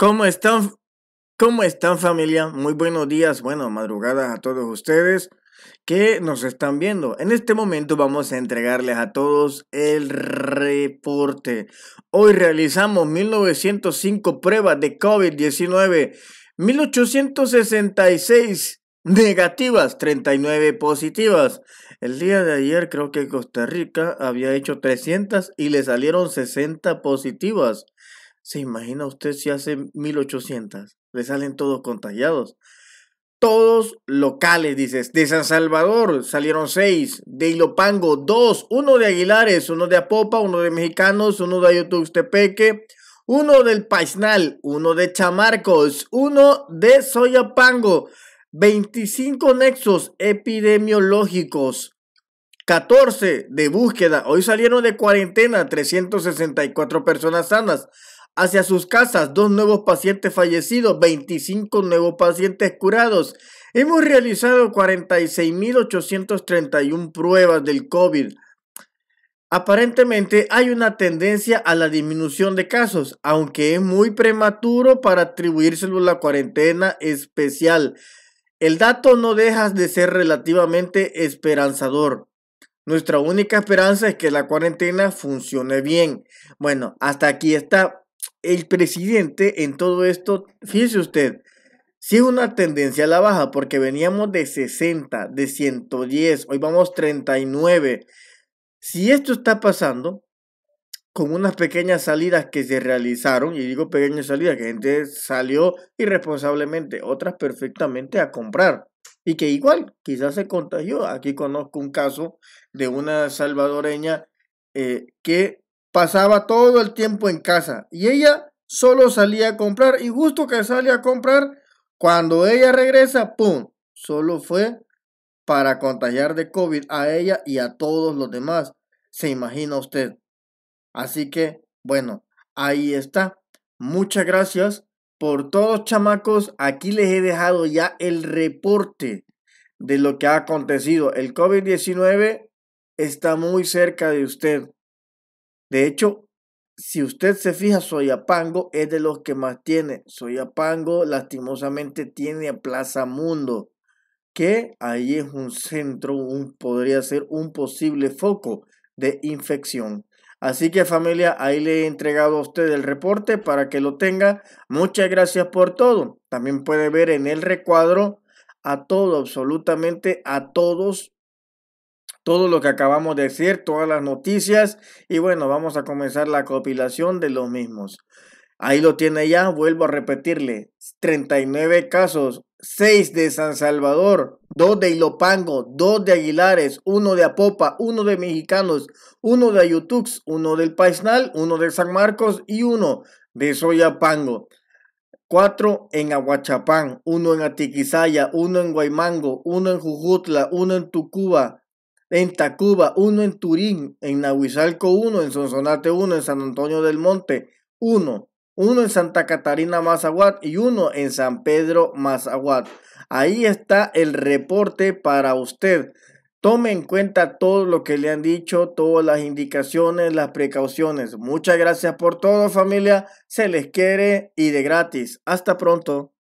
¿Cómo están? ¿Cómo están familia? Muy buenos días, bueno, madrugadas a todos ustedes que nos están viendo. En este momento vamos a entregarles a todos el reporte. Hoy realizamos 1905 pruebas de COVID-19, 1866 negativas, 39 positivas. El día de ayer creo que Costa Rica había hecho 300 y le salieron 60 positivas. ¿Se imagina usted si hace 1800? Le salen todos contagiados. Todos locales, dices. De San Salvador salieron seis. De Ilopango, dos. Uno de Aguilares, uno de Apopa, uno de Mexicanos, uno de Ayutuxtepeque, uno del Paisnal, uno de Chamarcos, uno de Soyapango. 25 nexos epidemiológicos. 14 de búsqueda. Hoy salieron de cuarentena 364 personas sanas hacia sus casas, dos nuevos pacientes fallecidos, 25 nuevos pacientes curados. Hemos realizado 46.831 pruebas del COVID. Aparentemente hay una tendencia a la disminución de casos, aunque es muy prematuro para atribuírselo a la cuarentena especial. El dato no deja de ser relativamente esperanzador. Nuestra única esperanza es que la cuarentena funcione bien. Bueno, hasta aquí está el presidente en todo esto, fíjese usted, sí una tendencia a la baja, porque veníamos de 60, de 110, hoy vamos 39. Si esto está pasando, con unas pequeñas salidas que se realizaron, y digo pequeñas salidas, que gente salió irresponsablemente, otras perfectamente a comprar, y que igual quizás se contagió. Aquí conozco un caso de una salvadoreña eh, que pasaba todo el tiempo en casa y ella solo salía a comprar y justo que sale a comprar, cuando ella regresa, ¡pum! Solo fue para contagiar de COVID a ella y a todos los demás. Se imagina usted. Así que, bueno, ahí está. Muchas gracias por todos, chamacos. Aquí les he dejado ya el reporte de lo que ha acontecido. El COVID-19 está muy cerca de usted. De hecho, si usted se fija, Soyapango es de los que más tiene. Soyapango lastimosamente tiene a Plaza Mundo, que ahí es un centro, un, podría ser un posible foco de infección. Así que familia, ahí le he entregado a usted el reporte para que lo tenga. Muchas gracias por todo. También puede ver en el recuadro a todo, absolutamente a todos todo lo que acabamos de decir, todas las noticias y bueno, vamos a comenzar la compilación de los mismos. Ahí lo tiene ya, vuelvo a repetirle, 39 casos, 6 de San Salvador, 2 de Ilopango, 2 de Aguilares, 1 de Apopa, 1 de Mexicanos, 1 de Ayutux, 1 del Paisnal, 1 de San Marcos y 1 de Soyapango. 4 en Aguachapán, 1 en Atiquizaya, 1 en Guaymango, 1 en Jujutla, 1 en Tucuba, en Tacuba, uno en Turín, en Nahuizalco uno, en Sonsonate uno, en San Antonio del Monte uno, uno en Santa Catarina Mazahuat y uno en San Pedro Mazahuat. Ahí está el reporte para usted. Tome en cuenta todo lo que le han dicho, todas las indicaciones, las precauciones. Muchas gracias por todo familia, se les quiere y de gratis. Hasta pronto.